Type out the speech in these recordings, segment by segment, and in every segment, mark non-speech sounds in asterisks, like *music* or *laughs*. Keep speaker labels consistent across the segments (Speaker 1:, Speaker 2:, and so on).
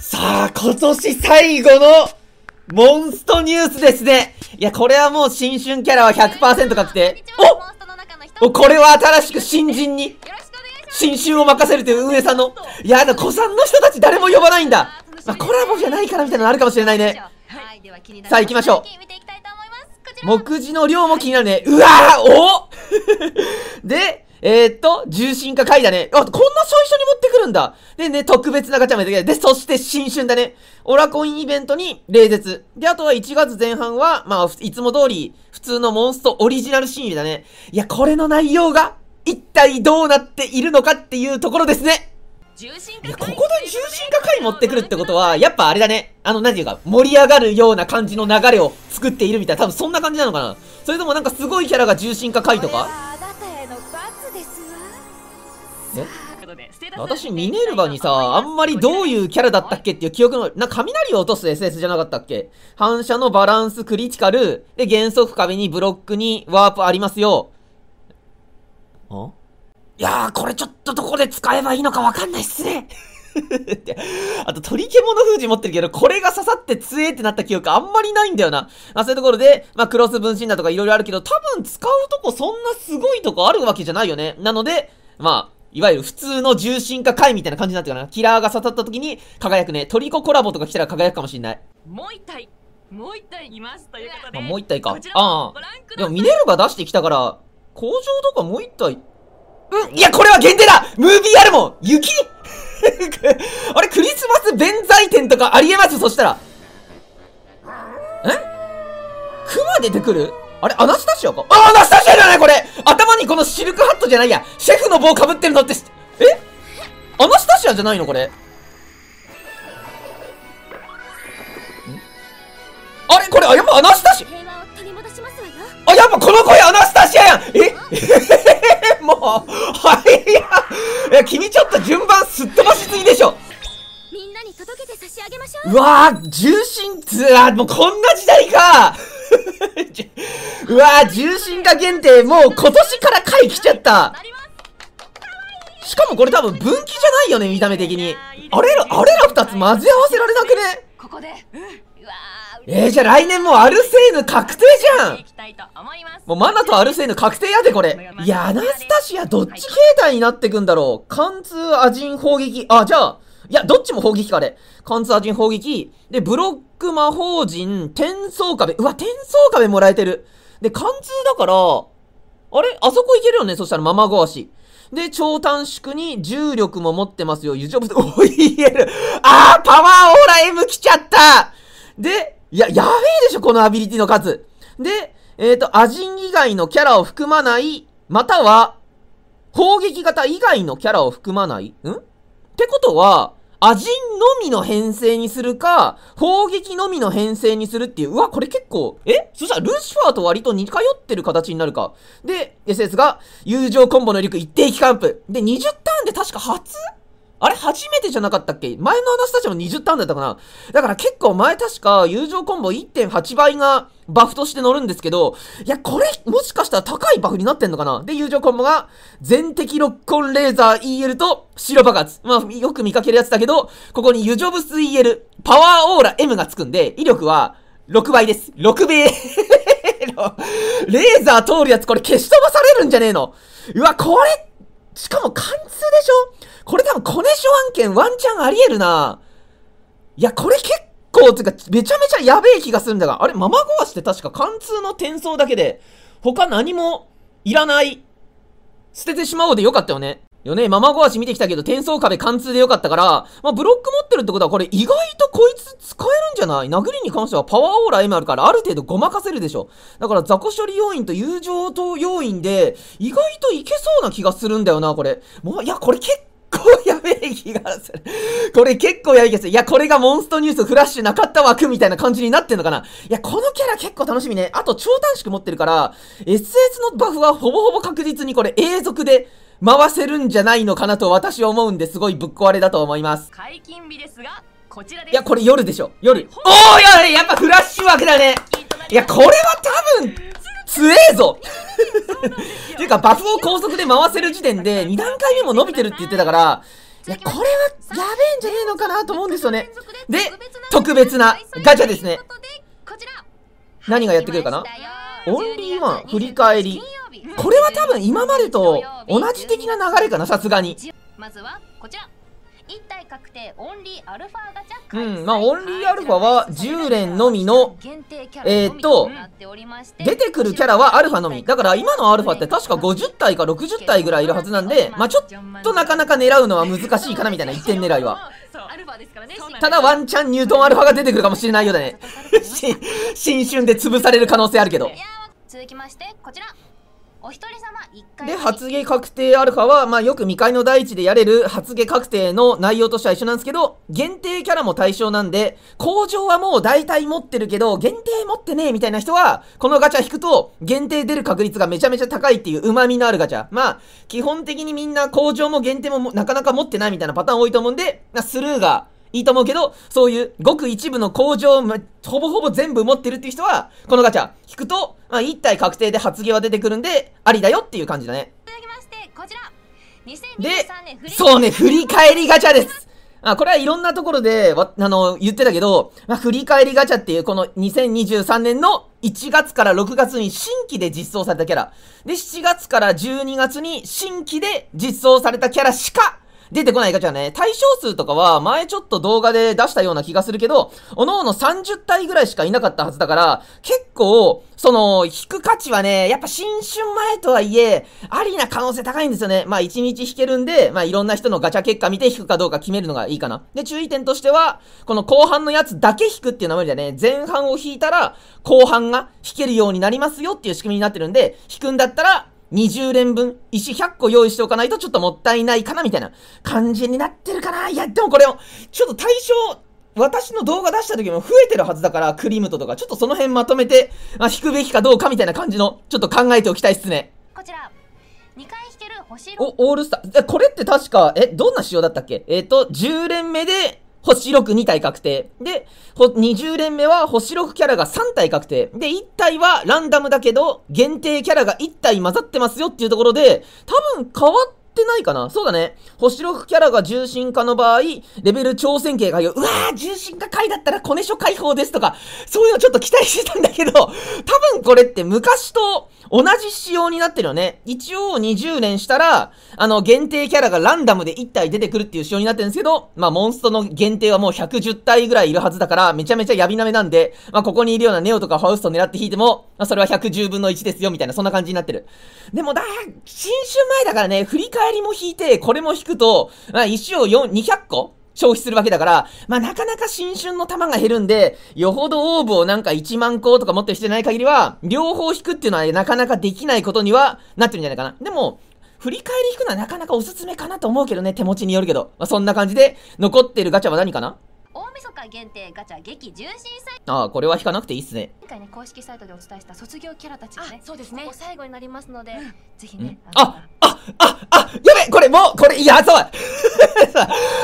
Speaker 1: さあ、今年最後のモンストニュースですね。いや、これはもう新春キャラは100%確定。おおこれは新しく新人に、新春を任せるという運営さんの。いや、子古参の人たち誰も呼ばないんだ。まあ、コラボじゃないからみたいなのあるかもしれないね。さあ、行きましょう。目次の量も気になるね。うわーお *laughs* で、えー、っと、重心化回だね。あ、こんな最初に持ってくるんだ。でね、特別なガチャもやってで、そして新春だね。オラコインイベントに、冷絶。で、あとは1月前半は、まあ、いつも通り、普通のモンストオリジナルシーンだね。いや、これの内容が、一体どうなっているのかっていうところですね。いここで重心化回持ってくるってことは、やっぱあれだね。あの、何ていうか、盛り上がるような感じの流れを作っているみたいな、多分そんな感じなのかな。それともなんかすごいキャラが重心化回とか私、ミネルヴァにさ、あんまりどういうキャラだったっけっていう記憶の、な、雷を落とす SS じゃなかったっけ反射のバランス、クリティカル、で、減速壁にブロックにワープありますよ。あいやー、これちょっとどこで使えばいいのかわかんないっすね。*laughs* あと、鳥獣封じ持ってるけど、これが刺さって強えってなった記憶あんまりないんだよな。まあ、そういうところで、まあ、クロス分身だとか色々あるけど、多分使うとこそんなすごいとこあるわけじゃないよね。なので、まあ、いわゆる普通の重心化回みたいな感じになってるかな。キラーが刺さった時に輝くね。トリココラボとか来たら輝くかもしれない。
Speaker 2: もう一体、もう一体いますという
Speaker 1: ことで。あもう一体か。ああ。でもミネルヴァ出してきたから、工場とかもう一体。うんいや、これは限定だムービーあるもん雪 *laughs* あれ、クリスマス弁財天とかありえますそしたら。え熊出てくるあれアナスタシアかあ、アナスタシアじゃないこれ頭にこのシルクハットじゃないや。シェフの棒かぶってるのって、えアナスタシアじゃないのこれ。あれこれ、あ、やっぱアナスタシアあ、やっぱこの声アナスタシアやんえ *laughs* もう、はいや。いや、君ちょっと順番すっ飛ばしすぎでしょ。
Speaker 2: みんなに届け
Speaker 1: て差し上げましょう。うわぁ、重心つ、あ、もうこんな時代か *laughs* うわぁ、重心化限定、もう今年から回来ちゃった。しかもこれ多分分岐じゃないよね、見た目的に。あれら、あれら二つ混ぜ合わせられなくねここで、えー、じゃあ来年もアルセーヌ確定じゃんもうマナとアルセーヌ確定やで、これ。いや、アナスタシアどっち形態になってくんだろう貫通、アジン、砲撃。あ、じゃあ、いや、どっちも砲撃か、あれ。貫通破人砲撃。で、ブロック魔法陣、転送壁。うわ、転送壁もらえてる。で、貫通だから、あれあそこいけるよねそしたらママゴシ。で、超短縮に重力も持ってますよ。油上物、おい、言える。あー、パワーオーラ M 来ちゃったで、いや、やべえでしょ、このアビリティの数。で、えっ、ー、と、アジン以外のキャラを含まない、または、砲撃型以外のキャラを含まないんってことは、アジンのみの編成にするか、砲撃のみの編成にするっていう。うわ、これ結構、えそしたらルシファーと割と似通ってる形になるか。で、SS が、友情コンボの威力一定期間プ。で、20ターンで確か初あれ初めてじゃなかったっけ前のアナスタジアム20ターンだったかなだから結構前確か友情コンボ1.8倍がバフとして乗るんですけど、いや、これもしかしたら高いバフになってんのかなで、友情コンボが全敵ロックコンレーザー EL と白爆発。まあ、よく見かけるやつだけど、ここに友情ブス EL、パワーオーラ M がつくんで、威力は6倍です。6倍 *laughs* レーザー通るやつこれ消し飛ばされるんじゃねえのうわ、これしかも貫通でしょこれ多分コネョ案件ワンチャンあり得るな。いや、これ結構、つか、めちゃめちゃやべえ気がするんだが、あれ、ママゴアスって確か貫通の転送だけで、他何もいらない、捨ててしまおうでよかったよね。よね。ママゴアシ見てきたけど、転送壁貫通でよかったから、まあ、ブロック持ってるってことは、これ意外とこいつ使えるんじゃない殴りに関してはパワーオーラ M あるから、ある程度ごまかせるでしょ。だから、雑魚処理要因と友情と要因で、意外といけそうな気がするんだよな、これ。もう、いや、これ結構、構やべえ気がする *laughs* これ結構やべえ気がする。いや、これがモンストニュースフラッシュなかった枠みたいな感じになってんのかないや、このキャラ結構楽しみね。あと超短縮持ってるから、SS のバフはほぼほぼ確実にこれ永続で、回せるんじゃないのかなと私は思うんですごいぶっ壊れだと思います。
Speaker 2: 解禁日ですが、
Speaker 1: こちらです。いや、これ夜でしょ。夜。おいや、やっぱフラッシュ枠だね。いや、これは多分、強えぞっていうか、バフを高速で回せる時点で、2 *laughs* 段階目も伸びてるって言ってたから、いや、これは、やべえんじゃねえのかなと思うんですよね。で、特別なガチャですね。何がやってくるかなオンリーワン振り返り。これは多分今までと同じ的な流れかな、さすがに。
Speaker 2: まずはこちら。一体確定オンリーアルファ
Speaker 1: ガチャうん、まあオンリーアルファは10連のみの、えー、っと、出てくるキャラはアルファのみ。だから今のアルファって確か50体か60体ぐらいいるはずなんで、まあちょっとなかなか狙うのは難しいかなみたいな1点狙いは。アルファですからねただワンチャンニュートンアルファが出てくるかもしれないようだね新春で潰される可能性あるけど
Speaker 2: 続きましてこちらお一人様1
Speaker 1: 回で発言確定アルファは、まあ、よく未開の第一でやれる発言確定の内容としては一緒なんですけど限定キャラも対象なんで工場はもう大体持ってるけど限定持ってねえみたいな人はこのガチャ引くと限定出る確率がめちゃめちゃ高いっていう旨味のあるガチャまあ基本的にみんな工場も限定もなかなか持ってないみたいなパターン多いと思うんでスルーがいいと思うけど、そういうごく一部の工場をほぼほぼ全部持ってるっていう人は、このガチャ引くと、まあ、1体確定で発言は出てくるんで、ありだよっていう感じだね。
Speaker 2: で、そうね、振り
Speaker 1: 返りガチャです。あ、これはいろんなところで、わ、あの、言ってたけど、まあ、振り返りガチャっていう、この2023年の1月から6月に新規で実装されたキャラ。で、7月から12月に新規で実装されたキャラしか出てこないガチャね。対象数とかは前ちょっと動画で出したような気がするけど、おのおの30体ぐらいしかいなかったはずだから、結構、その、引く価値はね、やっぱ新春前とはいえ、ありな可能性高いんですよね。まあ1日引けるんで、まあいろんな人のガチャ結果見て引くかどうか決めるのがいいかな。で、注意点としては、この後半のやつだけ引くっていうのは無理だね。前半を引いたら、後半が引けるようになりますよっていう仕組みになってるんで、引くんだったら、20連分、石100個用意しておかないとちょっともったいないかなみたいな感じになってるかないや、でもこれを、ちょっと対象、私の動画出した時も増えてるはずだから、クリームトとか、ちょっとその辺まとめて、まあ、引くべきかどうかみたいな感じの、ちょっと考えておきたいっすね。
Speaker 2: こちら。2回引ける
Speaker 1: 星お、オールスター。これって確か、え、どんな仕様だったっけえっ、ー、と、10連目で、星6、2体確定。で、20連目は星6キャラが3体確定。で、1体はランダムだけど、限定キャラが1体混ざってますよっていうところで、多分変わってないかなそうだね。星6キャラが重心化の場合、レベル挑戦形がよう、うわー、重心化回だったらコネ書解放ですとか、そういうのちょっと期待してたんだけど、多分これって昔と、同じ仕様になってるよね。一応20連したら、あの、限定キャラがランダムで1体出てくるっていう仕様になってるんですけど、まあ、モンストの限定はもう110体ぐらいいるはずだから、めちゃめちゃ闇なめなんで、まあ、ここにいるようなネオとかファウスト狙って引いても、まあ、それは110分の1ですよ、みたいな、そんな感じになってる。でもだ、新春前だからね、振り返りも引いて、これも引くと、まあ、石を4、200個消費するわけだから、まあ、なかなか新春の玉が減るんで、よほどオーブをなんか1万個とか持ってる人じない限りは、両方引くっていうのはなかなかできないことにはなってるんじゃないかな。でも、振り返り引くのはなかなかおすすめかなと思うけどね、手持ちによるけど。まあ、そんな感じで、残ってるガチャは何かな
Speaker 2: 大晦日限定ガチャ激重心祭
Speaker 1: ああこれは引かなくていいっすね
Speaker 2: 前回ね公式サイトでお伝えした卒業キャラたちがねそうですね最後になりますので、
Speaker 1: ぜひね、あああ、あ、やべこれもう、これ、いや、そう *laughs*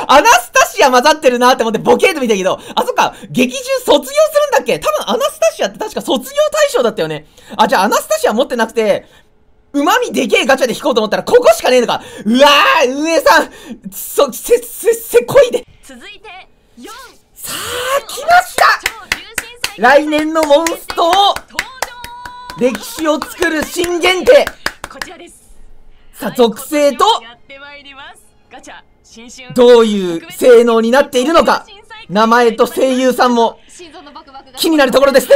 Speaker 1: アナスタシア混ざってるなって思ってボケーと見たけど、あ、そっか、劇中卒業するんだっけ多分アナスタシアって確か卒業対象だったよね。あ、じゃあアナスタシア持ってなくて、うまみでけえガチャで引こうと思ったら、ここしかねえのか。うわー、上さん、そ、せ、せ、せ、こいで。続いて、4!
Speaker 2: さあ、来ました
Speaker 1: 来年のモンストを、歴史を作る新限定さあ、属性と、どういう性能になっているのか、名前と声優さんも、気になるところですね。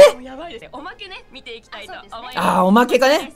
Speaker 1: ああ、おまけかね。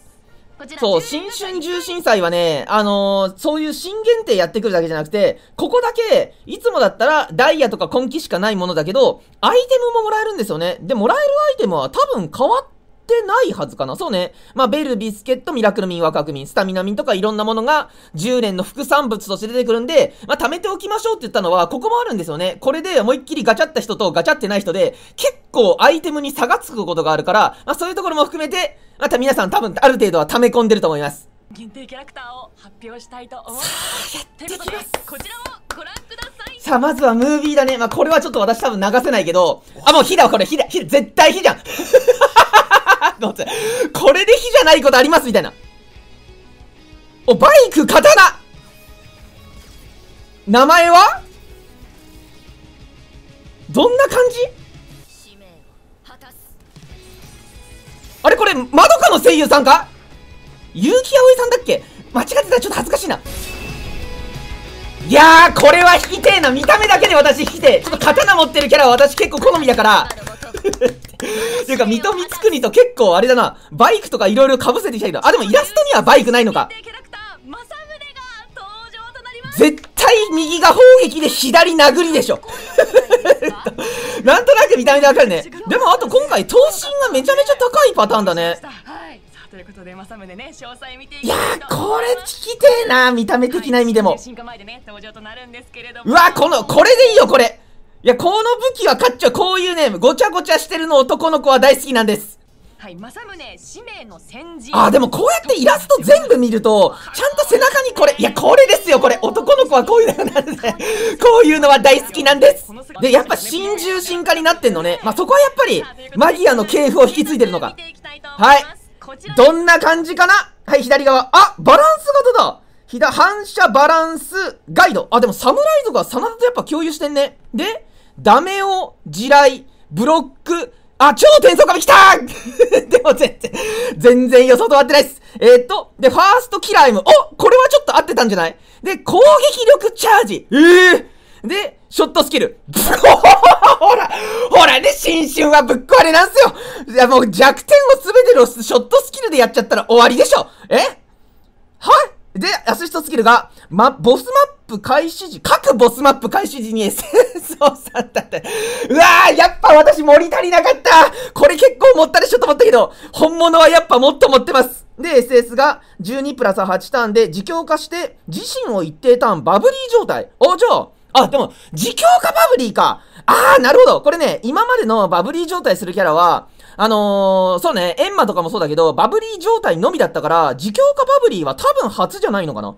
Speaker 1: そう、新春重心祭はね、あのー、そういう新限定やってくるだけじゃなくて、ここだけ、いつもだったらダイヤとか根気しかないものだけど、アイテムももらえるんですよね。で、もらえるアイテムは多分変わってないはずかな。そうね。まあ、ベル、ビスケット、ミラクルミン、ワカクミン、スタミナミンとかいろんなものが10年の副産物として出てくるんで、まあ、貯めておきましょうって言ったのは、ここもあるんですよね。これで思いっきりガチャった人とガチャってない人で、結構アイテムに差がつくことがあるから、まあ、そういうところも含めて、また皆さん多分ある程度は溜め込んでると思います。
Speaker 2: 限定キャラクターを発表したいと思います。さあ、やっていきます。こちらを
Speaker 1: ご覧ください。さあ、まずはムービーだね。まあ、これはちょっと私多分流せないけど、あ、もう火だわ、これ火だ、火、絶対火じゃん。*laughs* これで火じゃないことありますみたいな。お、バイク、刀名前はどんな感じあれこれ、まどかの声優さんか結城葵さんだっけ間違ってたちょっと恥ずかしいな。いやー、これは引きてえな。見た目だけで私引きてえ。ちょっと刀持ってるキャラは私結構好みだから。て *laughs* いうか、水戸光圀と結構あれだな、バイクとかいろいろ被せてきたけど、あ、でもイラストにはバイクないのか。*laughs* 絶対右が砲撃で左殴りでしょ。*laughs* なんとなく見た目でわかるね。でもあと今回、頭身がめちゃめちゃ高いパターンだね。ということで、まさむね、詳細見ていやこれ聞きてえな、見た目的な意味でも。うわ、この、これでいいよ、これ。いや、この武器はかっちょ、こういうね、ごちゃごちゃしてるの男の子は大好きなんです。
Speaker 2: はい、政宗、使命の先人。あ、でもこうや
Speaker 1: ってイラスト全部見ると、ちゃんと背中にこれ、いや、これですよ、これ。男の子はこういうのなんでね。こういうのは大好きなんです。で、やっぱ真獣進化になってんのね。まあ、そこはやっぱり、マギアの系譜を引き継いでるのか。はい。どんな感じかなはい、左側。あ、バランス型だ左、反射バランスガイド。あ、でも侍族は真田とやっぱ共有してんね。で、ダメを地雷、ブロック、あ、超転送壁来た *laughs* でも全然、全然予想と合ってないっす。えー、っと、で、ファーストキライム。おこれはちょっと合ってたんじゃないで、攻撃力チャージ。ええー、で、ショットスキル。*laughs* ほら、ほらね、新春はぶっ壊れなんすよ。いや、もう弱点をすべてのショットスキルでやっちゃったら終わりでしょ。えはいで、アシストスキルが、ま、ボスマッププ開始時、各ボスマップ開始時に戦争さんだって。うわーやっぱ私盛り足りなかったこれ結構持ったでしょと思ったけど、本物はやっぱもっと持ってますで、SS が12プラス8ターンで自強化して、自身を一定ターンバブリー状態。お、じゃあ、あ、でも、自強化バブリーか。あー、なるほど。これね、今までのバブリー状態するキャラは、あのー、そうね、エンマとかもそうだけど、バブリー状態のみだったから、自強化バブリーは多分初じゃないのかな。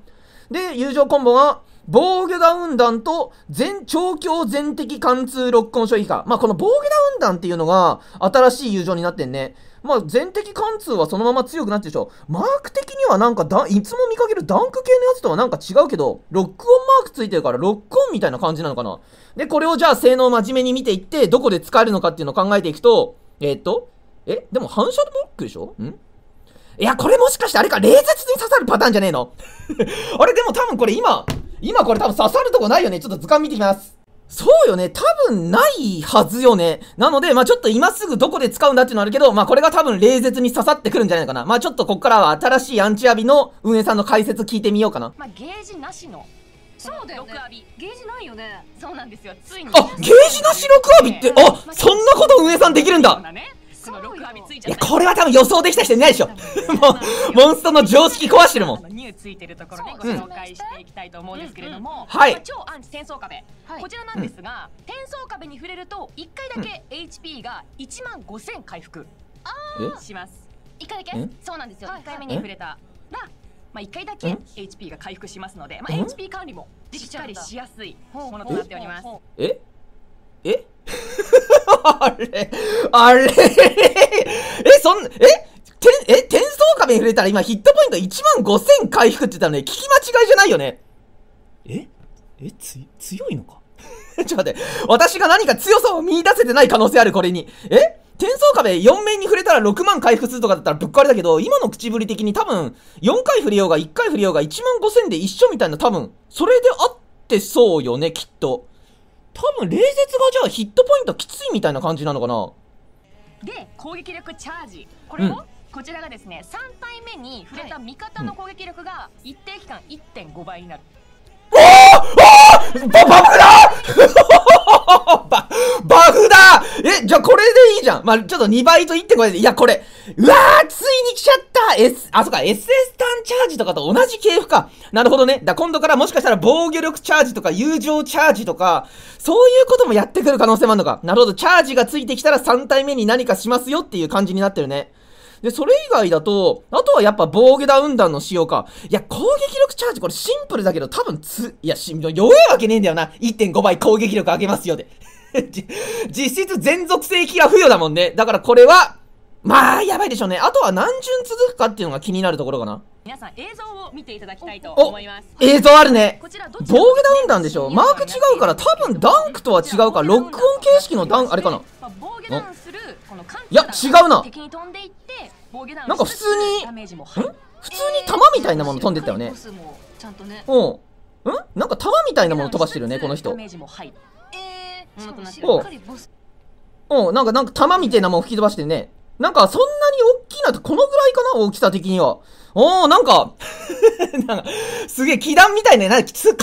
Speaker 1: で、友情コンボが、防御ダウン弾と全、超強全敵貫通ロックオン消費か。まあ、この防御ダウン弾っていうのが、新しい友情になってんね。まあ、全敵貫通はそのまま強くなってるでしょ。マーク的にはなんかだ、いつも見かけるダンク系のやつとはなんか違うけど、ロックオンマークついてるから、ロックオンみたいな感じなのかな。で、これをじゃあ性能を真面目に見ていって、どこで使えるのかっていうのを考えていくと、えー、っと、え、でも反射ブロックでしょんいや、これもしかしてあれか、冷絶に刺さるパターンじゃねえの *laughs* あれ、でも多分これ今、今これ多分刺さるとこないよね。ちょっと図鑑見てきます。そうよね。多分ないはずよね。なので、まあ、ちょっと今すぐどこで使うんだっていうのはあるけど、まあ、これが多分冷絶に刺さってくるんじゃないかな。まあ、ちょっとこっからは新しいアンチアビの運営さんの解説聞いてみようかな。
Speaker 2: まあ、ゲージなしの。そうだよ、ね、6アビ。ゲージないよね。そうなんですよ。ついに。あ、ゲ
Speaker 1: ージなし6アビって、あ、そんなこと運営さんできるんだ。いや、これは多分予想できた人いないでしょ。もう、モンストの常識壊してるもん。ニューついてるところね、ご紹介
Speaker 2: していきたいと思うんですけれども、はい。
Speaker 1: 超アンチ転
Speaker 2: 送壁。こちらなんですが、転送壁に触れると、1回だけ HP が1万5000回復。あします。1回だけそうなんですよ。1回目に触れた。ら、まあ、1回だけ HP が回復しますので、まあ、HP 管理もしっかりしやすいものとなっております。
Speaker 1: えあれ、あれ、え、そん、え、てえ、転送壁触れたら今ヒットポイント1万5000回復って言ったのね、聞き間違いじゃないよね。ええ、つ、強いのか *laughs* ちょっと待って、私が何か強さを見出せてない可能性ある、これに。え転送壁4面に触れたら6万回復するとかだったらぶっ壊れだけど、今の口ぶり的に多分、4回触れようが1回触れようが1万5000で一緒みたいな多分、それであってそうよね、きっと。多分、冷徹がじゃあヒットポイントきついみたいな感じなのかな
Speaker 2: で、攻撃力チャージ。これも、うんこちらがですね3体目に触れた味方の攻撃力が一定期間1.5倍になる、
Speaker 1: おおーバ、バグだバ、*laughs* バグだえ、じゃあこれでいいじゃん。まあ、ちょっと2倍と1.5で。いや、これ。うわーついに来ちゃった !S、あ、そっか、SS ターンチャージとかと同じ系譜か。なるほどね。だ、今度からもしかしたら防御力チャージとか、友情チャージとか、そういうこともやってくる可能性もあるのか。なるほど。チャージがついてきたら3体目に何かしますよっていう感じになってるね。で、それ以外だと、あとはやっぱ防御ダウンンの使用か。いや、攻撃力チャージこれシンプルだけど、多分つ、いや、し、弱いわけねえんだよな。1.5倍攻撃力上げますよで。*laughs* 実質全属性キラ付与だもんね。だからこれは、まあ、やばいでしょうね。あとは何巡続くかっていうのが気になるところかな。
Speaker 2: 皆さん映像を見ていただきたいと思いま
Speaker 1: す映像あるね防御ダウンンでしょマーク違うから多分ダンクとは違うからロックオン形式のダンあれかな、いや違うな敵に飛ん
Speaker 2: でいってなんか普通にん普通に
Speaker 1: 弾みたいなもの飛んでったよねうんんなんか弾みたいなもの飛ばしてるねこの人おうんなんかなんか弾みたいなもの吹き飛ばしてるねなんかそんなに大きいなってこのぐらいかな大きさ的にはおー、なんか *laughs* なんかすげえ気弾みたいな貫通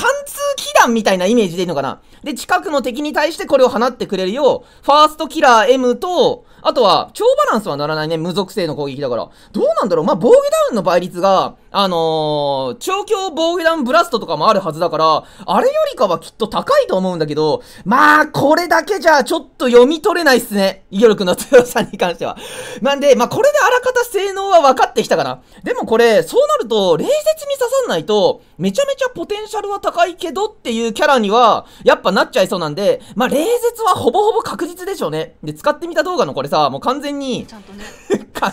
Speaker 1: 気弾みたいなイメージでいいのかなで近くの敵に対してこれを放ってくれるようファーストキラー M とあとは、超バランスはならないね。無属性の攻撃だから。どうなんだろうまあ、防御ダウンの倍率が、あのー、超強防御ダウンブラストとかもあるはずだから、あれよりかはきっと高いと思うんだけど、まあ、これだけじゃちょっと読み取れないっすね。威力の強さに関しては。なんで、まあ、これであらかた性能は分かってきたかな。でもこれ、そうなると、冷説に刺さんないと、めちゃめちゃポテンシャルは高いけどっていうキャラには、やっぱなっちゃいそうなんで、まあ、冷説はほぼほぼ確実でしょうね。で、使ってみた動画のこれさもう完全に、ね、か、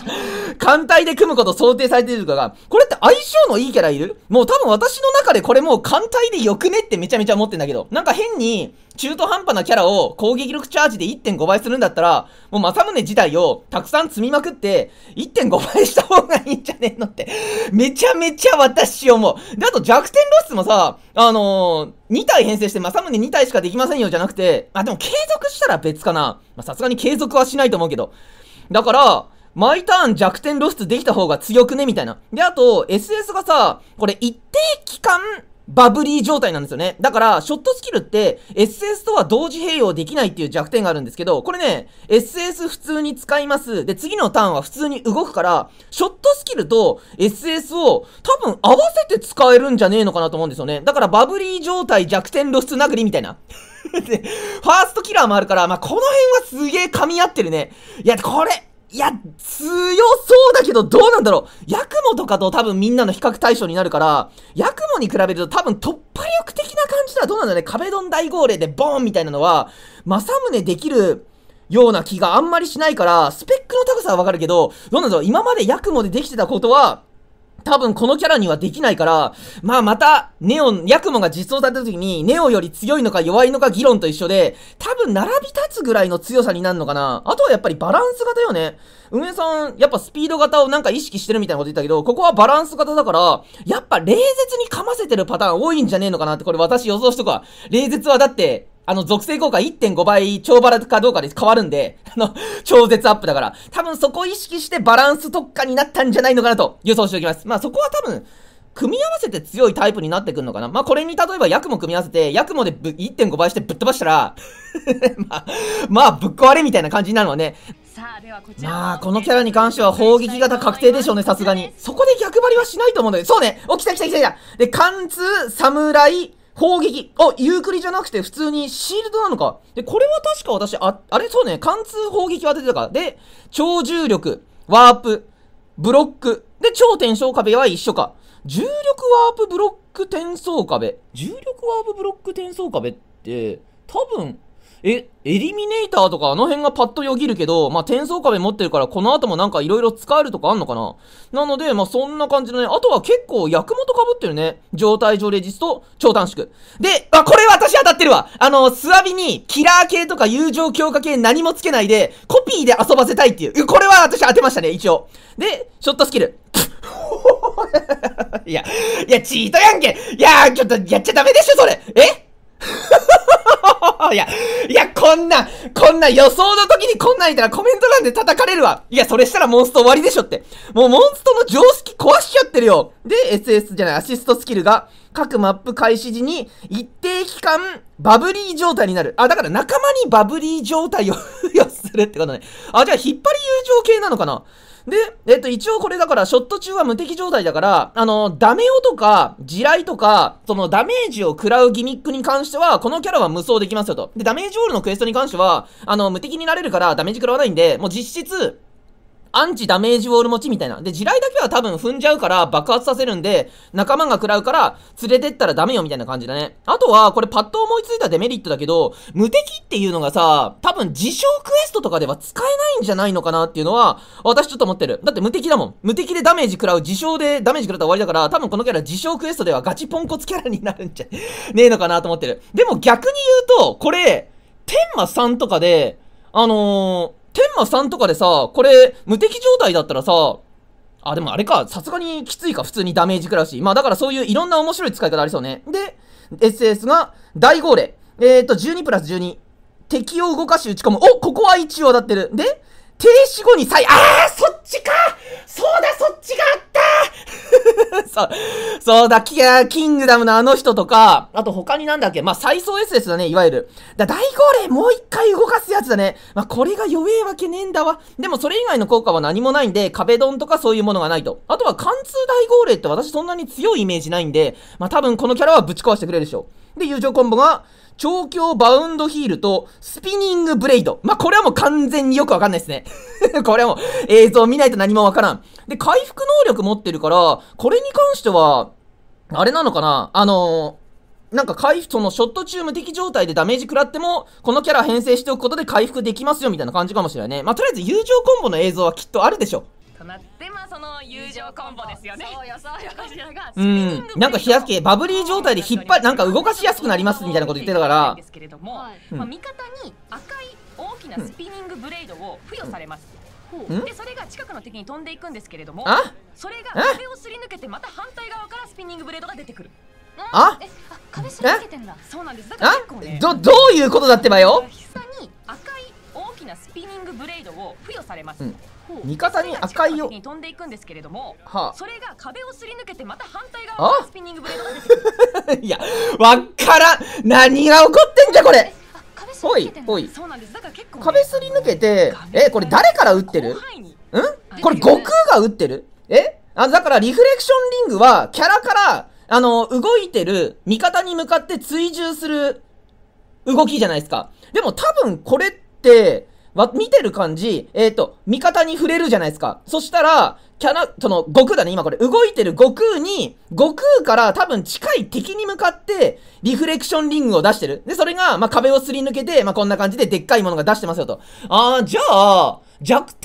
Speaker 1: 艦 *laughs* 隊で組むこと想定されているとかが、これって相性のいいキャラいるもう多分私の中でこれもう艦隊でよくねってめちゃめちゃ思ってんだけど、なんか変に中途半端なキャラを攻撃力チャージで1.5倍するんだったら、もう政宗自体をたくさん積みまくって1.5倍した方がいいんじゃねえのってめちゃめちゃ私思う。で、あと弱点露出もさ、あのー、2体編成して政宗2体しかできませんよじゃなくて、あ、でも継続したら別かな。ま、さすがに継続はしないと思うけど。だから、毎ターン弱点露出できた方が強くねみたいな。で、あと、SS がさ、これ一定期間、バブリー状態なんですよね。だから、ショットスキルって、SS とは同時併用できないっていう弱点があるんですけど、これね、SS 普通に使います。で、次のターンは普通に動くから、ショットスキルと SS を多分合わせて使えるんじゃねえのかなと思うんですよね。だから、バブリー状態弱点露出殴りみたいな。*laughs* で、ファーストキラーもあるから、まあ、この辺はすげえ噛み合ってるね。いや、これ、いや、強そうだけど、どうなんだろう。ヤクモとかと多分みんなの比較対象になるから、ヤクモに比べると多分突破力的な感じではどうなんだろうね。壁ドン大号令でボーンみたいなのは、政宗できるような気があんまりしないから、スペックの高さはわかるけど、どうなんだろう。今までヤクモでできてたことは、多分このキャラにはできないから、まあまた、ネオン、ヤクモが実装された時に、ネオより強いのか弱いのか議論と一緒で、多分並び立つぐらいの強さになるのかな。あとはやっぱりバランス型よね。運営さん、やっぱスピード型をなんか意識してるみたいなこと言ったけど、ここはバランス型だから、やっぱ冷絶に噛ませてるパターン多いんじゃねえのかなって、これ私予想しとくわ。冷絶はだって、あの、属性効果1.5倍超バラかどうかで変わるんで、*laughs* あの、超絶アップだから、多分そこを意識してバランス特化になったんじゃないのかなと予想しておきます。まあそこは多分、組み合わせて強いタイプになってくるのかな。まあ、これに例えば、ヤクモ組み合わせて、ヤクモで1.5倍してぶっ飛ばしたら *laughs* まあ、まあ、ぶっ壊れみたいな感じになるのはね。まあ、このキャラに関しては砲撃型確定でしょうね、さすがに。そこで逆張りはしないと思うんだそうねお、来た来た来た来たで、貫通、侍、攻撃。あ、ゆっくりじゃなくて普通にシールドなのか。で、これは確か私、あ、あれそうね、貫通砲撃は出てたから。で、超重力、ワープ、ブロック。で、超転生壁は一緒か。重力ワープブロック転送壁。重力ワープブロック転送壁って、多分、え、エリミネーターとかあの辺がパッとよぎるけど、まあ、転送壁持ってるから、この後もなんか色々使えるとかあんのかななので、まあ、そんな感じのね、あとは結構役元被ってるね。状態上レジスト、超短縮。で、あ、これ私当たってるわあの、スワビに、キラー系とか友情強化系何もつけないで、コピーで遊ばせたいっていう。これは私当てましたね、一応。で、ショットスキル。*laughs* いや、いや、チートやんけいやちょっと、やっちゃダメでしょ、それえ *laughs* いや、いや、こんな、こんな予想の時にこんなんいたらコメント欄で叩かれるわ。いや、それしたらモンスト終わりでしょって。もうモンストの常識壊しちゃってるよ。で、SS じゃない、アシストスキルが、各マップ開始時に一定期間バブリー状態になる。あ、だから仲間にバブリー状態を付 *laughs* 与するってことね。あ、じゃあ引っ張り友情系なのかなで、えっと、一応これだから、ショット中は無敵状態だから、あの、ダメ男とか、地雷とか、そのダメージを食らうギミックに関しては、このキャラは無双できますよと。で、ダメージオールのクエストに関しては、あの、無敵になれるからダメージ食らわないんで、もう実質、アンチダメージウォール持ちみたいな。で、地雷だけは多分踏んじゃうから爆発させるんで、仲間が食らうから連れてったらダメよみたいな感じだね。あとは、これパッと思いついたデメリットだけど、無敵っていうのがさ、多分自称クエストとかでは使えないんじゃないのかなっていうのは、私ちょっと思ってる。だって無敵だもん。無敵でダメージ食らう、自称でダメージ食らったら終わりだから、多分このキャラ自称クエストではガチポンコツキャラになるんじゃ *laughs* ねえのかなと思ってる。でも逆に言うと、これ、天魔さんとかで、あのー天馬さんとかでさ、これ、無敵状態だったらさ、あ、でもあれか、さすがにきついか、普通にダメージ食らうし。まあだからそういういろんな面白い使い方ありそうね。で、SS が大号令。えっ、ー、と、12プラス12。敵を動かし打ち込む。おここは一応当たってる。で、停止後に再、ああ、そっちかそうだ、そっちがあった *laughs* そう、そうだ、キングダムのあの人とか、あと他になんだっけまあ、再送 SS だね、いわゆる。だ、大号令もう一回動かすやつだね。まあ、これが弱えわけねえんだわ。でも、それ以外の効果は何もないんで、壁ドンとかそういうものがないと。あとは、貫通大号令って私そんなに強いイメージないんで、まあ、多分このキャラはぶち壊してくれるでしょう。で、友情コンボが、調教バウンドヒールと、スピニングブレイド。まあ、これはもう完全によくわかんないですね *laughs* これはもう、映像見ないと何もわからん。で、回復能力持ってるから、これに関しては、あれなのかなあのーなんか回復、そのショット中無敵状態でダメージ食らっても、このキャラ編成しておくことで回復できますよみたいな感じかもしれないね。まあ、とりあえず友情コンボの映像はきっとあるでしょ。
Speaker 2: なってまあその友情コンボですよねそうよそうよこちらが
Speaker 1: うんなんか冷やすけバブリー状態で引っ張りなんか動かしやすくなりますみたいなこと言ってたからですけれども、まあ、味方
Speaker 2: に赤い大きなスピニングブレードを付与されます、でそれが近くの敵に飛んでいくんですけれどもそれが壁をすり抜けてまた反対側からスピニングブレードが出てくる
Speaker 1: ああ壁すり抜けてんだそうなんですだから結構、ね、どどういうことだってばよ久々
Speaker 2: に赤きなスピニングブレードを付与されます、うん、
Speaker 1: 味方に赤いよ
Speaker 2: に飛んでいくんですけれども、はあ、それが壁をすり抜けてまた反対側のスピニングブレー
Speaker 1: ドが *laughs* いやわからん何が起こってんじゃこれほいほい壁すり抜けてえこれ誰から撃ってるうんこれ悟空が撃ってるえあだからリフレクションリングはキャラからあの動いてる味方に向かって追従する動きじゃないですか。でも多分これってって、、わ、見てる感じ、えっ、ー、と、味方に触れるじゃないですか。そしたら、キャラ、その、悟空だね、今これ。動いてる悟空に、悟空から多分近い敵に向かって、リフレクションリングを出してる。で、それが、まあ、壁をすり抜けて、まあ、こんな感じででっかいものが出してますよと。あー、じゃあ、弱点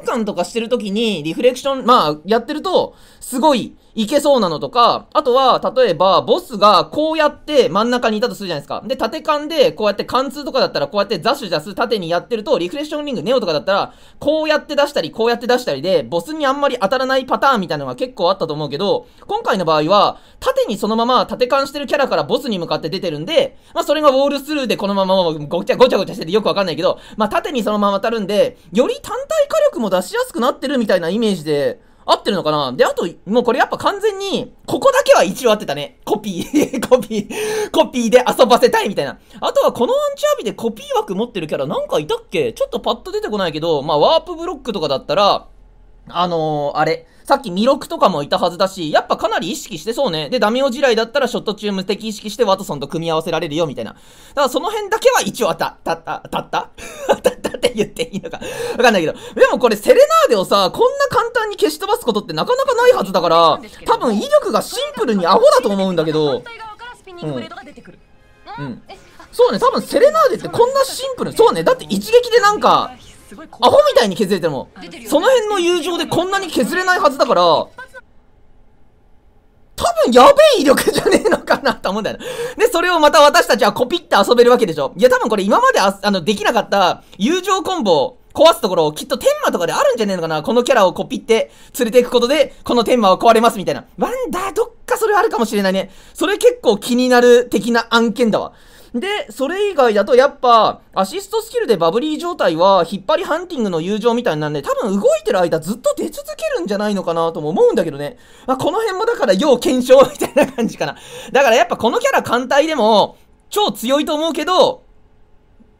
Speaker 1: カンカンとかしてる時に、リフレクション、まあ、やってると、すごい、いけそうなのとか、あとは、例えば、ボスがこうやって真ん中にいたとするじゃないですか。で、縦間で、こうやって貫通とかだったら、こうやってザッシュザス縦にやってると、リフレクションリングネオとかだったら、こうやって出したり、こうやって出したりで、ボスにあんまり当たらないパターンみたいなのが結構あったと思うけど、今回の場合は、縦にそのまま縦感してるキャラからボスに向かって出てるんで、まあそれがウォールスルーでこのままごちゃごちゃごちゃしててよくわかんないけど、まあ縦にそのまま当たるんで、より単体火力も出しやすくなってるみたいなイメージで、合ってるのかなで、あと、もうこれやっぱ完全に、ここだけは一応合ってたね。コピー、*laughs* コピー、コピーで遊ばせたいみたいな。あとはこのアンチアビでコピー枠持ってるキャラなんかいたっけちょっとパッと出てこないけど、まあワープブロックとかだったら、あのー、あれ。さっき弥勒とかもいたはずだし、やっぱかなり意識してそうね。で、ダメオ地雷だったらショットチーム敵意識してワトソンと組み合わせられるよ、みたいな。だからその辺だけは一応当た、たった、当たった *laughs* 当たったって言っていいのか *laughs* わかんないけど。でもこれセレナーデをさ、こんな簡単に消し飛ばすことってなかなかないはずだから、多分威力がシンプルにアホだと思うんだけど。うん。うん、そうね、多分セレナーデってこんなシンプル。そうね、だって一撃でなんか、アホみたいに削れてもその辺の友情でこんなに削れないはずだから多分やべえ威力じゃねえのかなと思うんだよ、ね、で、それをまた私たちはコピって遊べるわけでしょいや多分これ今までああのできなかった友情コンボ壊すところをきっと天魔とかであるんじゃねえのかなこのキャラをコピって連れていくことで、この天魔は壊れますみたいな。なんだ、どっかそれあるかもしれないね。それ結構気になる的な案件だわ。で、それ以外だとやっぱ、アシストスキルでバブリー状態は、引っ張りハンティングの友情みたいなんで、多分動いてる間ずっと出続けるんじゃないのかなとも思うんだけどね。まあ、この辺もだから要検証みたいな感じかな。だからやっぱこのキャラ艦隊でも、超強いと思うけど、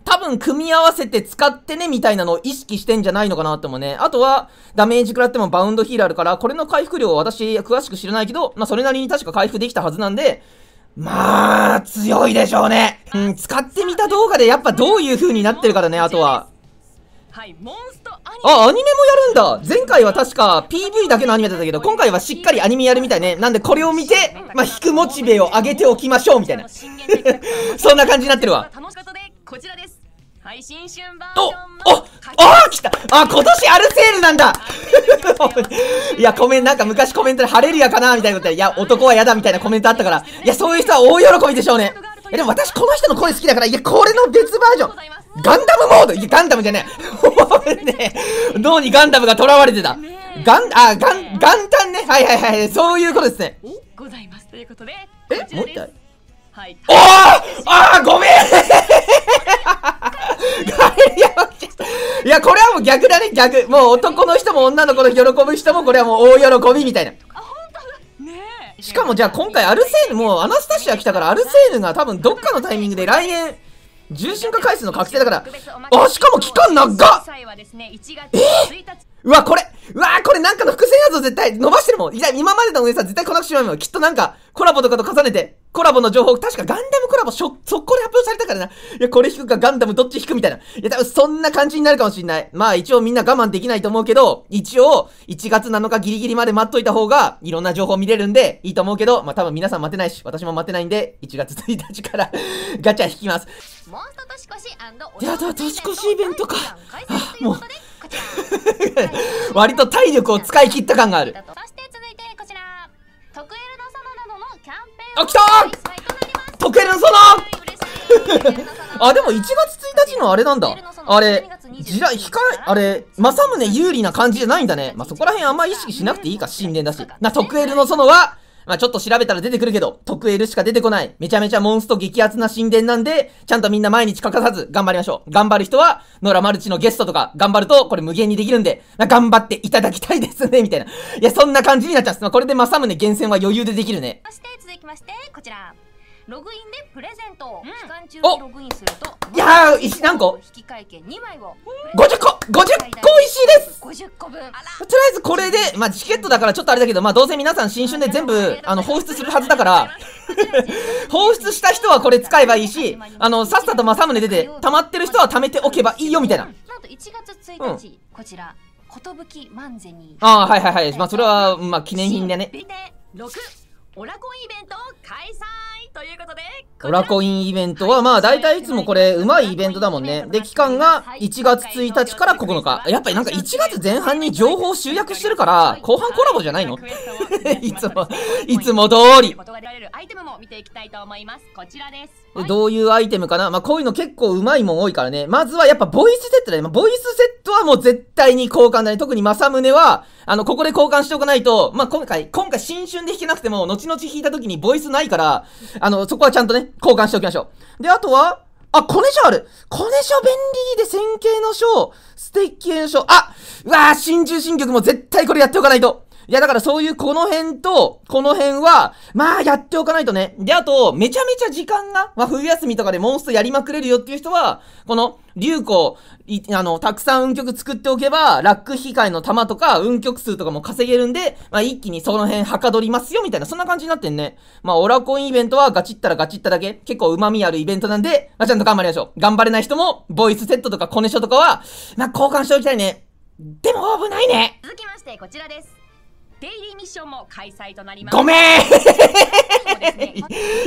Speaker 1: 多分組み合わせて使ってねみたいなのを意識してんじゃないのかなってもね。あとは、ダメージ食らってもバウンドヒールあるから、これの回復量は私詳しく知らないけど、まあそれなりに確か回復できたはずなんで、まあ、強いでしょうね。うん、使ってみた動画でやっぱどういう風になってるからね、あとは。あ、アニメもやるんだ前回は確か PV だけのアニメだったけど、今回はしっかりアニメやるみたいね。なんでこれを見て、まあ、引くモチベを上げておきましょう、みたいな。そんな感じになってるわ。
Speaker 2: こちらです。配信春バージョン
Speaker 1: のおおあ来たあ今年アルセールなんだ *laughs* いやコメントなんか昔コメントで「ハレルヤかな?」みたいなこといや男は嫌だ」みたいなコメントあったから *laughs* いやそういう人は大喜びでしょうねでも私この人の声好きだからいやこれの別バージョンガンダムモードいやガンダムじゃねえ *laughs* ね脳にガンダムが囚われてたガンあガン元旦ねはいはいはいそういうことですね
Speaker 2: ございますということで
Speaker 1: えもう一回は
Speaker 2: いおーあーごめん
Speaker 1: *laughs* いや、これはもう逆だね、逆。もう男の人も女の子の喜ぶ人も、これはもう大喜びみたいな。しかもじゃあ今回アルセーヌ、もうアナスタシア来たから、アルセーヌが多分どっかのタイミングで来年、重心化回数の確定だから、あ、しかも期間長っえー、うわ、これ、うわ、これなんかの伏と絶対伸ばしてるもん。いや、今までの運営さん絶対来なくちゃいもん。きっとなんか、コラボとかと重ねて、コラボの情報、確かガンダムコラボ、速攻で発表されたからな。いや、これ引くかガンダムどっち引くみたいな。いや、多分そんな感じになるかもしんない。まあ一応みんな我慢できないと思うけど、一応、1月7日ギリギリまで待っといた方が、いろんな情報見れるんで、いいと思うけど、まあ多分皆さん待てないし、私も待てないんで、1月1日からガチャ引きます。
Speaker 2: モンス年越し
Speaker 1: いやだ、年越しイベントか。あ、もう。*laughs* 割と体力を使い切った感があるそして続いてこちらトクエルの園などのキャンペーンあ来たトクエルの園。あでも1月1日のあれなんだあれ時代控えあれ政宗有利な感じじゃないんだねまあそこら辺あんま意識しなくていいか神殿だしなトクエルの園はまあ、ちょっと調べたら出てくるけど、特 L しか出てこない、めちゃめちゃモンスト激アツな神殿なんで、ちゃんとみんな毎日欠かさず頑張りましょう。頑張る人は、ノラマルチのゲストとか頑張ると、これ無限にできるんで、頑張っていただきたいですね、みたいな。いや、そんな感じになっちゃうんす。まあ、これで政宗厳選は余裕でできるね。そして、続きまして、こちら。
Speaker 2: ログインでプレゼント、うん、期間中にログインする
Speaker 1: といやー石何個
Speaker 2: 引き換え券2枚を
Speaker 1: 50個50個石で
Speaker 2: す50個分とりあ
Speaker 1: えずこれで、まあ、チケットだからちょっとあれだけど、まあ、どうせ皆さん新春で全部あの放出するはずだから *laughs* 放出した人はこれ使えばいいしあのさっさとま政宗出て溜まってる人は貯めておけばいいよみたいな。なん
Speaker 2: と1月1日、うん、こちら寿万銭に
Speaker 1: ああはいはいはいまあそれはまあ記念品でね。
Speaker 2: 6オラコンイベント開催というこ
Speaker 1: とでオラコインイベントはまあ大体いつもこれうまいイベントだもんねで期間が1月1日から9日やっぱりなんか1月前半に情報集約してるから後半コラボじゃないの *laughs* いつもいつも通りどういうアイテムかなまあこういうの結構うまいもん多いからねまずはやっぱボイスセットだね、まあ、ボイスセットはもう絶対に交換だね特に正宗はあのここで交換しておかないとまあ今回今回新春で弾けなくても後後々弾いた時にボイスないから、あの、そこはちゃんとね、交換しておきましょう。で、あとは、あ、コネショあるコネショ便利で線形の章ステッキ形の章あうわー、新中新曲も絶対これやっておかないといや、だからそういうこの辺と、この辺は、まあ、やっておかないとね。で、あと、めちゃめちゃ時間が、まあ、冬休みとかでモンストやりまくれるよっていう人は、この、流行、あの、たくさん運曲作っておけば、ラック機械の弾とか、運曲数とかも稼げるんで、まあ、一気にその辺はかどりますよ、みたいな、そんな感じになってんね。まあ、オラコンイベントはガチったらガチっただけ、結構旨味あるイベントなんで、まあ、ちゃんと頑張りましょう。頑張れない人も、ボイスセットとかコネショとかは、まあ、交換しておきたいね。でも、危ないね。続
Speaker 2: きまして、こちらです。デイリーミッションも開催となりますごめん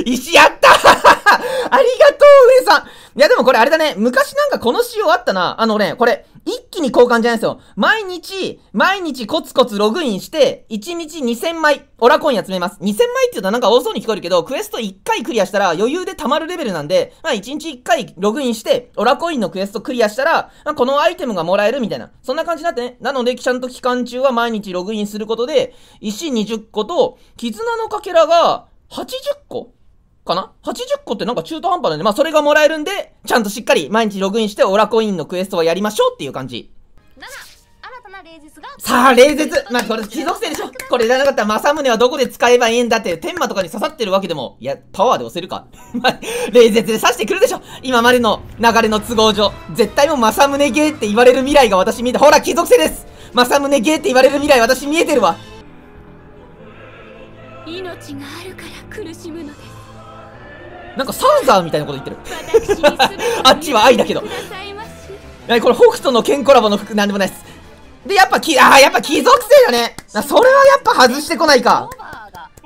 Speaker 1: 石やったありがとう、上さんいや、でもこれあれだね。昔なんかこの仕様あったな。あのね、これ、一気に交換じゃないですよ。毎日、毎日コツコツログインして、1日2000枚、オラコイン集めます。2000枚って言うとなんか多そうに聞こえるけど、クエスト1回クリアしたら余裕で溜まるレベルなんで、まあ1日1回ログインして、オラコインのクエストクリアしたら、まあ、このアイテムがもらえるみたいな。そんな感じになってね。なので、ちゃんと期間中は毎日ログインすることで、石20個と、絆のかけらが80個かな ?80 個ってなんか中途半端なんで、まあそれがもらえるんで、ちゃんとしっかり毎日ログインしてオラコインのクエストはやりましょうっていう感じ。さあ、冷絶まあこれ貴族性でしょこれじゃなかったら政宗はどこで使えばいいんだって、天魔とかに刺さってるわけでも、いや、パワーで押せるか。まあ、冷絶で刺してくるでしょ今までの流れの都合上。絶対もう政宗ゲーって言われる未来が私見えた。ほら、貴族性です政宗ゲーって言われる未来私見えてるわ。
Speaker 2: 命があるから苦しむの
Speaker 1: なんかサウザーみたいなこと言ってるあっちは愛だけどこれ北斗の剣コラボの服なんでもないですでやっぱきああやっぱ貴族性だねそれはやっぱ外してこないか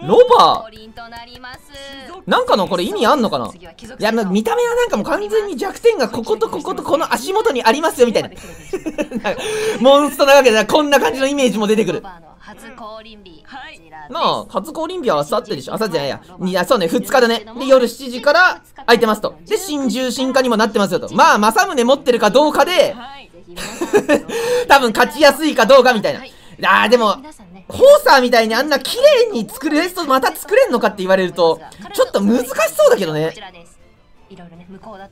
Speaker 1: ロバーなんかのこれ意味あんのかないや見た目はなんかもう完全に弱点がこことこことこの足元にありますよみたいな *laughs* モンストなわけだこんな感じのイメージも出てくる初降臨日、はい、なあ初降臨日は明後日でしょ日じゃないやいやそうね2日だねで夜7時から空いてますとで新獣進化にもなってますよとまあ政宗持ってるかどうかで、*laughs* 多分勝ちやすいかどうかみたいな、あーでも、ホーサーみたいにあんな綺麗に作るレストまた作れんのかって言われると、ちょっと難しそうだけどね。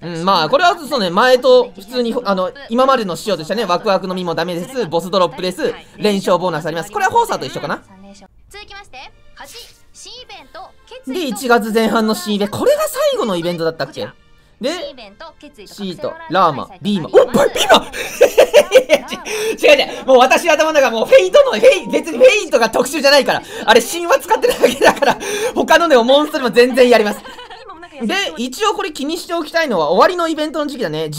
Speaker 1: うん、まあこれはそうね前と普通にあの今までの仕様でしたねワクワクの実もダメですボスドロップです連勝ボーナスありますこれはホーサーと一緒かな
Speaker 2: 続きまして新イベ
Speaker 1: ントで1月前半の新イベントこれが最後のイベントだったっけで、シート、ラーマ、ビーマ、おっビーマ *laughs* 違う違う、もう私頭の中もうフェイトの、フェイ、別にフェイントが特殊じゃないから、あれ神話使ってるだけだから、他のね、モンストでも全然やります。で、一応これ気にしておきたいのは終わりのイベントの時期だね。16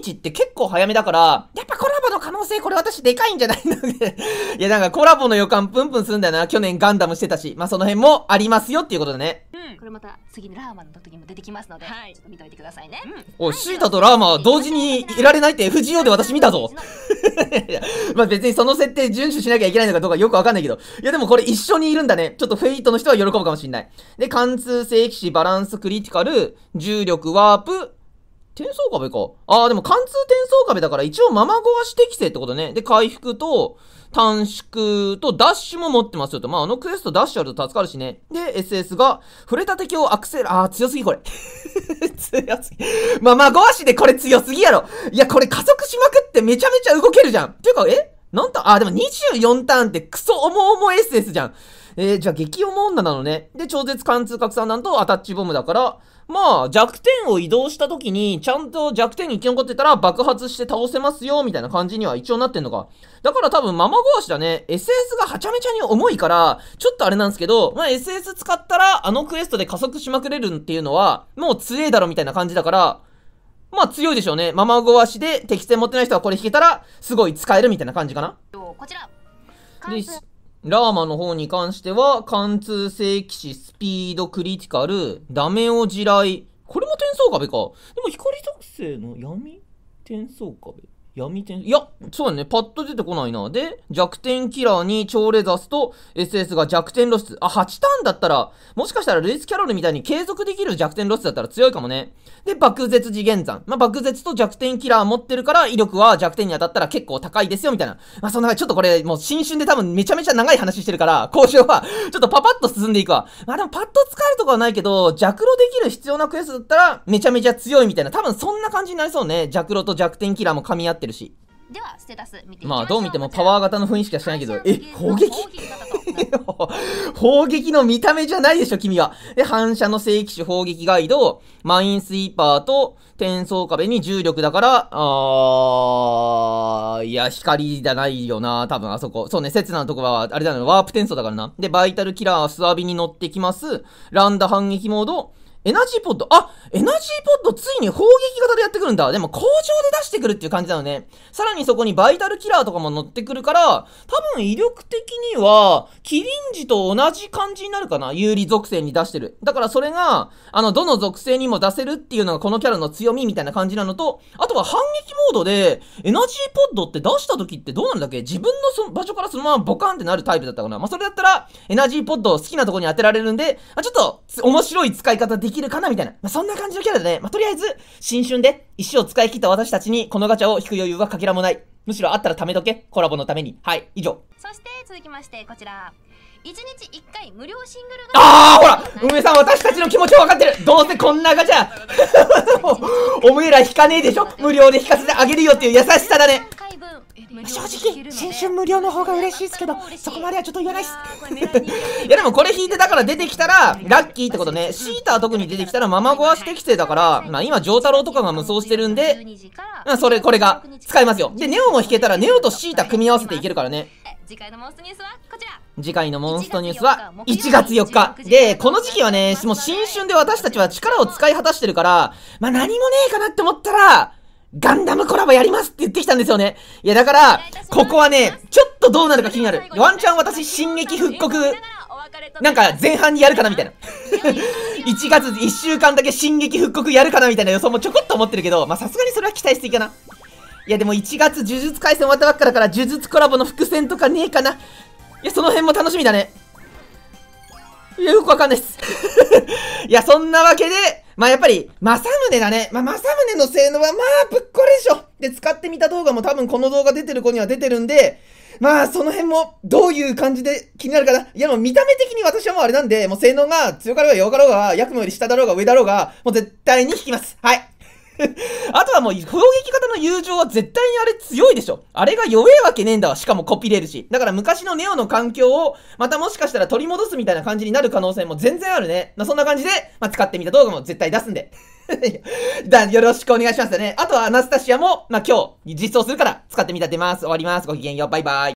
Speaker 1: 日って結構早めだから、やっぱコラボの可能性これ私でかいんじゃないので *laughs* いやなんかコラボの予感プンプンするんだよな。去年ガンダムしてたし。まあ、その辺もありますよっていうことだね。これまた次
Speaker 2: にラーマの時にも出てきますので、はい、ちょっと見といてくださいね、
Speaker 1: おいシータとラーマは同時にいられないって FGO で私見たぞ *laughs* まあ別にその設定遵守しなきゃいけないのかどうかよくわかんないけどいやでもこれ一緒にいるんだねちょっとフェイトの人は喜ぶかもしんないで貫通性騎士バランスクリティカル重力ワープ転送壁か。ああ、でも貫通転送壁だから一応ママゴし適正ってことね。で、回復と、短縮とダッシュも持ってますよと。まあ、あのクエストダッシュあると助かるしね。で、SS が、触れた敵をアクセル、あー、強すぎこれ。*laughs* 強すぎ。まあ、まあ、ゴーシでこれ強すぎやろ。いや、これ加速しまくってめちゃめちゃ動けるじゃん。ていうか、えなんと、あ、でも24ターンってクソ重々 SS じゃん。えー、じゃあ激重女なのね。で、超絶貫通拡散弾とアタッチボムだから、まあ、弱点を移動した時に、ちゃんと弱点に生き残ってたら爆発して倒せますよ、みたいな感じには一応なってんのか。だから多分、ママゴアシだね、SS がはちゃめちゃに重いから、ちょっとあれなんですけど、まあ SS 使ったら、あのクエストで加速しまくれるっていうのは、もう強えだろ、みたいな感じだから、まあ強いでしょうね。ママゴアシで適性持ってない人はこれ引けたら、すごい使えるみたいな感じかな。こちら。ラーマの方に関しては、貫通性騎士、スピード、クリティカル、ダメオ地雷。これも転送壁か。でも光属性の闇転送壁。闇天、いや、そうだね。パッと出てこないな。で、弱点キラーに超レザスと SS が弱点露出。あ、8ターンだったら、もしかしたらルイス・キャロルみたいに継続できる弱点露出だったら強いかもね。で、爆絶次元山。まあ、爆絶と弱点キラー持ってるから威力は弱点に当たったら結構高いですよ、みたいな。まあ、そんなちょっとこれ、もう新春で多分めちゃめちゃ長い話してるから、交渉は *laughs* ちょっとパパッと進んでいくわ。まあ、でもパッと使えるとかはないけど、弱露できる必要なクエストだったら、めちゃめちゃ強いみたいな。多分そんな感じになりそうね。弱露と弱点キラーも噛み合ってってるし
Speaker 2: ではステータス見
Speaker 1: てまあどう見てもパワー型の雰囲気はしないけどえ砲撃 *laughs* 砲撃の見た目じゃないでしょ君はで反射の正規種砲撃ガイドマインスイーパーと転送壁に重力だからあーいや光じゃないよな多分あそこそうね刹那のとこはあれだなワープ転送だからなでバイタルキラースワビに乗ってきますランダ反撃モードエナジーポッド。あ、エナジーポッドついに砲撃型でやってくるんだ。でも工場で出してくるっていう感じなのね。さらにそこにバイタルキラーとかも乗ってくるから、多分威力的には、キリンジと同じ感じになるかな。有利属性に出してる。だからそれが、あの、どの属性にも出せるっていうのがこのキャラの強みみたいな感じなのと、あとは反撃モードで、エナジーポッドって出した時ってどうなんだっけ自分のその場所からそのままボカンってなるタイプだったかな。まあ、それだったら、エナジーポッド好きなとこに当てられるんで、あちょっと、面白い使い方でききるかなみたいな。まあ、そんな感じのキャラで、まあ、とりあえず、新春で石を使い切った私たちにこのガチャを引く余裕はかけらもない。むしろあったら貯めとけ。コラボのために。はい、以上。
Speaker 2: そして、続きまして、こちら。1日1回無料シングルガチャあ
Speaker 1: あほら梅さん私たちの気持ちを分かってるどうせこんなガチャ *laughs* おめえら引かねえでしょ無料で引かせてあげるよっていう優しさだね正直、新春無料の方が嬉しいですけど、そこまではちょっと言わないっす。いやでもこれ引いてだから出てきたら、ラッキーってことね。シーター特に出てきたらママゴアし適正だから、まあ今、ジョータロウとかが無双してるんで、まあそれ、これが使えますよ。で、ネオも引けたら、ネオとシータ組み合わせていけるからね。次回のモンストニュースはこちら次回のモンストニュースは1月4日で、この時期はね、もう新春で私たちは力を使い果たしてるから、まあ何もねえかなって思ったら、ガンダムコラボやりますって言ってきたんですよね。いや、だから、ここはね、ちょっとどうなるか気になる。ワンチャン私、進撃復刻、なんか前半にやるかなみたいな。1 *laughs* 月1週間だけ進撃復刻やるかなみたいな予想もちょこっと思ってるけど、まさすがにそれは期待していいかな。いやでも1月呪術回戦終わったばっかだから呪術コラボの伏線とかねえかな。いやその辺も楽しみだね。よくわかんないっす *laughs* いや、そんなわけで、まあやっぱり、正宗だね。まあ正宗の性能はまあぶっこれでしょ。で、使ってみた動画も多分この動画出てる子には出てるんで、まあその辺もどういう感じで気になるかな。いやもう見た目的に私はもうあれなんで、もう性能が強かろうが弱かろうが、役務より下だろうが上だろうが、もう絶対に引きます。はい。*laughs* あとはもう、攻撃型の友情は絶対にあれ強いでしょ。あれが弱えわけねえんだわ。しかもコピれるし。だから昔のネオの環境を、またもしかしたら取り戻すみたいな感じになる可能性も全然あるね。まあ、そんな感じで、まあ、使ってみた動画も絶対出すんで。だ、*laughs* よろしくお願いしますね。あとはアナスタシアも、まあ、今日、実装するから、使ってみたてます。終わります。ごきげんよう。バイバイ。